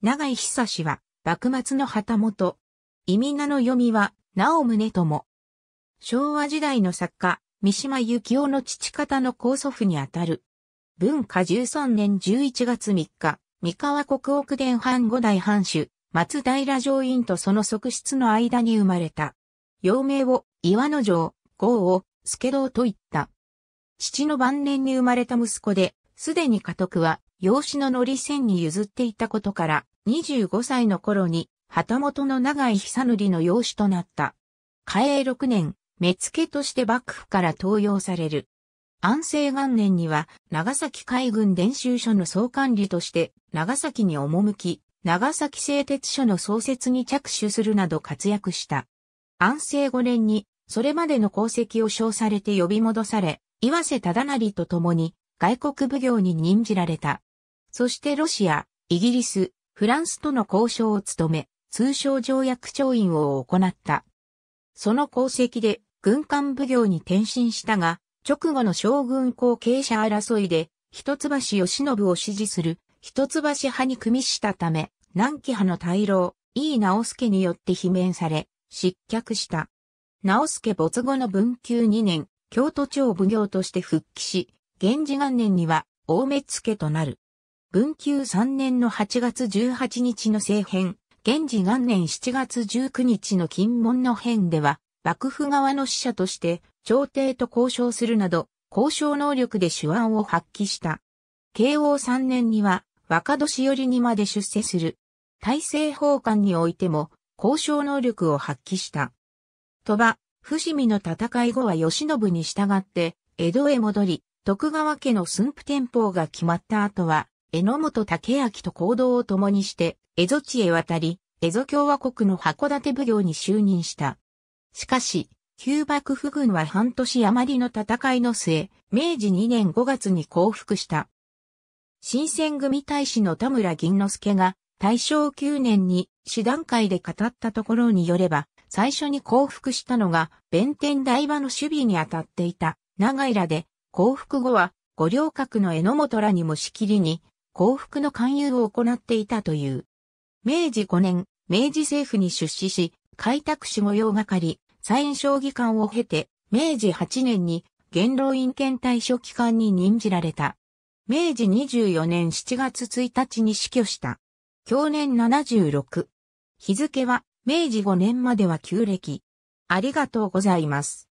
長井久志は、幕末の旗本。意味名の読みは、なお宗友。昭和時代の作家、三島幸紀夫の父方の高祖父にあたる。文化13年11月3日、三河国奥伝藩五代藩主、松平上院とその側室の間に生まれた。幼名を、岩野城、郷を、助道と言った。父の晩年に生まれた息子で、すでに家督は、養子のり線に譲っていたことから、25歳の頃に、旗本の長井久則の養子となった。嘉永6年、目付として幕府から登用される。安政元年には、長崎海軍伝習所の総管理として、長崎に赴き、長崎製鉄所の創設に着手するなど活躍した。安政5年に、それまでの功績を称されて呼び戻され、岩瀬忠成と共に、外国奉行に任じられた。そしてロシア、イギリス、フランスとの交渉を務め、通商条約調印を行った。その功績で軍艦奉行に転身したが、直後の将軍後継者争いで、一橋義信を支持する一橋派に組みしたため、南紀派の大老、井伊直輔によって罷免され、失脚した。直輔没後の文久2年、京都庁奉行として復帰し、源氏元年には、大目付となる。文久3年の8月18日の政変、現時元年7月19日の金門の変では、幕府側の使者として朝廷と交渉するなど、交渉能力で手腕を発揮した。慶応3年には若年寄りにまで出世する。大政奉還においても交渉能力を発揮した。鳥羽、伏見の戦い後は慶喜に従って江戸へ戻り、徳川家の駿府天保が決まった後は榎本武明と行動を共にして、江戸地へ渡り、江戸共和国の函館奉行に就任した。しかし、旧幕府軍は半年余りの戦いの末、明治2年5月に降伏した。新選組大使の田村銀之助が、大正9年に師団会で語ったところによれば、最初に降伏したのが、弁天台場の守備に当たっていた、長井らで、降伏後は、五稜郭の榎本らにもしきりに、幸福の勧誘を行っていたという。明治5年、明治政府に出資し、開拓士御用係、再演将棋官を経て、明治8年に元老院検対処機関に任じられた。明治24年7月1日に死去した。去年76。日付は明治5年までは旧暦。ありがとうございます。